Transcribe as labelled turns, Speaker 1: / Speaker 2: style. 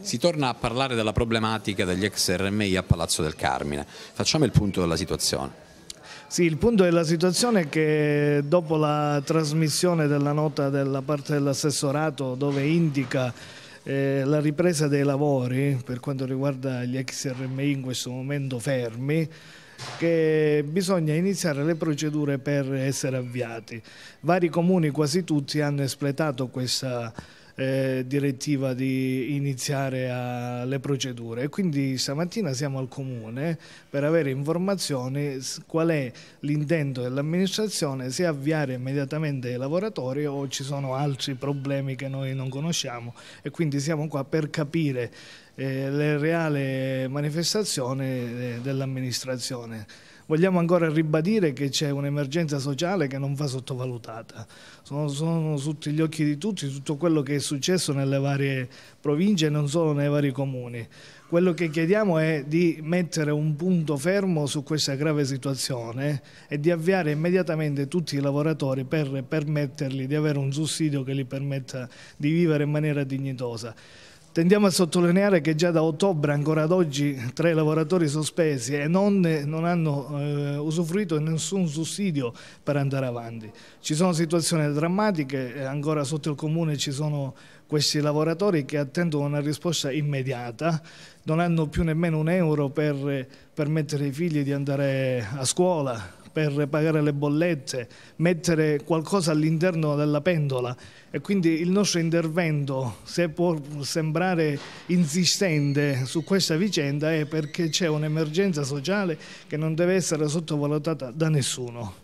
Speaker 1: Si torna a parlare della problematica degli ex RMI a Palazzo del Carmine. Facciamo il punto della situazione.
Speaker 2: Sì, il punto della situazione è che dopo la trasmissione della nota della parte dell'assessorato dove indica eh, la ripresa dei lavori per quanto riguarda gli ex RMI in questo momento fermi, che bisogna iniziare le procedure per essere avviati. Vari comuni, quasi tutti, hanno espletato questa eh, direttiva di iniziare a, le procedure quindi stamattina siamo al comune per avere informazioni qual è l'intento dell'amministrazione se avviare immediatamente i lavoratori o ci sono altri problemi che noi non conosciamo e quindi siamo qua per capire eh, le reale manifestazioni eh, dell'amministrazione vogliamo ancora ribadire che c'è un'emergenza sociale che non va sottovalutata. Sono, sono, sotto gli occhi di tutti tutto quello che è successo nelle varie province e non solo nei vari comuni. Quello che chiediamo è di mettere un punto fermo su questa grave situazione e di avviare immediatamente tutti i lavoratori per permettergli di avere un sussidio che li permetta di vivere in maniera dignitosa. Tendiamo a sottolineare che già da ottobre ancora ad oggi tre lavoratori sospesi e non, non hanno eh, usufruito di nessun sussidio per andare avanti. Ci sono situazioni drammatiche, eh, ancora sotto il comune ci sono questi lavoratori che attendono una risposta immediata, non hanno più nemmeno un euro per eh, permettere ai figli di andare a scuola per pagare le bollette, mettere qualcosa all'interno della pendola e quindi il nostro intervento, se può sembrare insistente su questa vicenda, è perché c'è un'emergenza sociale che non deve essere sottovalutata da nessuno.